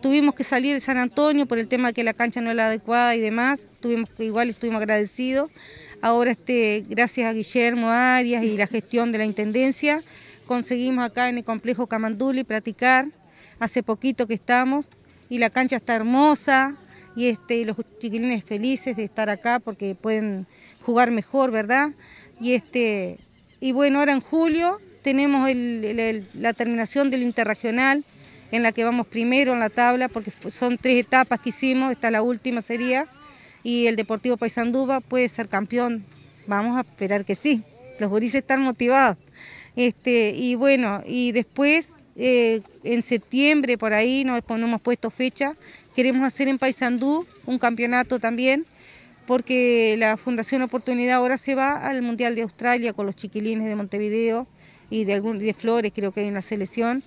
Tuvimos que salir de San Antonio por el tema de que la cancha no era adecuada y demás. Tuvimos, igual estuvimos agradecidos. Ahora, este, gracias a Guillermo Arias y la gestión de la Intendencia, conseguimos acá en el complejo Camanduli practicar. Hace poquito que estamos y la cancha está hermosa y este, los chiquilines felices de estar acá porque pueden jugar mejor, ¿verdad? Y, este, y bueno, ahora en julio tenemos la terminación del interregional en la que vamos primero en la tabla, porque son tres etapas que hicimos, esta es la última sería, y el Deportivo Paysandú puede ser campeón. Vamos a esperar que sí, los gurises están motivados. Este, y bueno, y después, eh, en septiembre por ahí, no hemos puesto fecha, queremos hacer en Paysandú un campeonato también, porque la Fundación Oportunidad ahora se va al Mundial de Australia con los chiquilines de Montevideo y de Flores, creo que hay una selección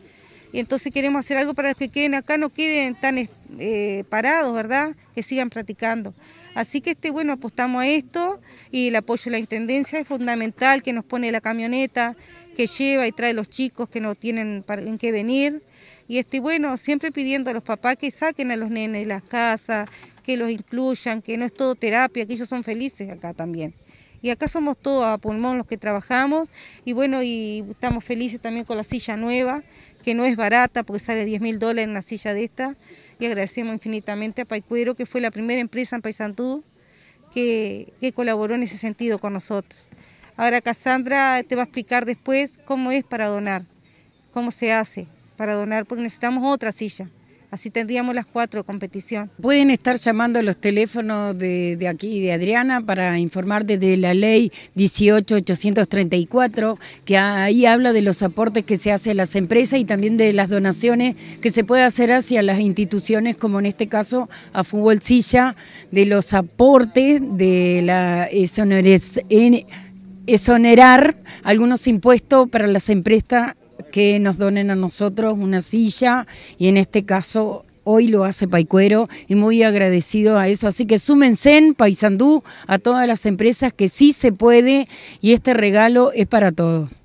y entonces queremos hacer algo para que queden acá, no queden tan eh, parados, ¿verdad? Que sigan practicando. Así que este, bueno, apostamos a esto y el apoyo de la Intendencia es fundamental, que nos pone la camioneta, que lleva y trae los chicos que no tienen en qué venir. Y este, bueno, siempre pidiendo a los papás que saquen a los nenes de las casas, que los incluyan, que no es todo terapia, que ellos son felices acá también. Y acá somos todos a pulmón los que trabajamos y bueno, y estamos felices también con la silla nueva, que no es barata porque sale 10 mil dólares una silla de esta. Y agradecemos infinitamente a Paicuero, que fue la primera empresa en Paisantú, que, que colaboró en ese sentido con nosotros. Ahora Cassandra te va a explicar después cómo es para donar, cómo se hace para donar, porque necesitamos otra silla. Así tendríamos las cuatro competición. Pueden estar llamando los teléfonos de, aquí, de Adriana, para informar desde la ley 18.834, que ahí habla de los aportes que se hacen a las empresas y también de las donaciones que se puede hacer hacia las instituciones, como en este caso a Fútbol Silla, de los aportes de la exonerar algunos impuestos para las empresas que nos donen a nosotros una silla y en este caso hoy lo hace Paicuero y muy agradecido a eso. Así que súmense en Paisandú a todas las empresas que sí se puede y este regalo es para todos.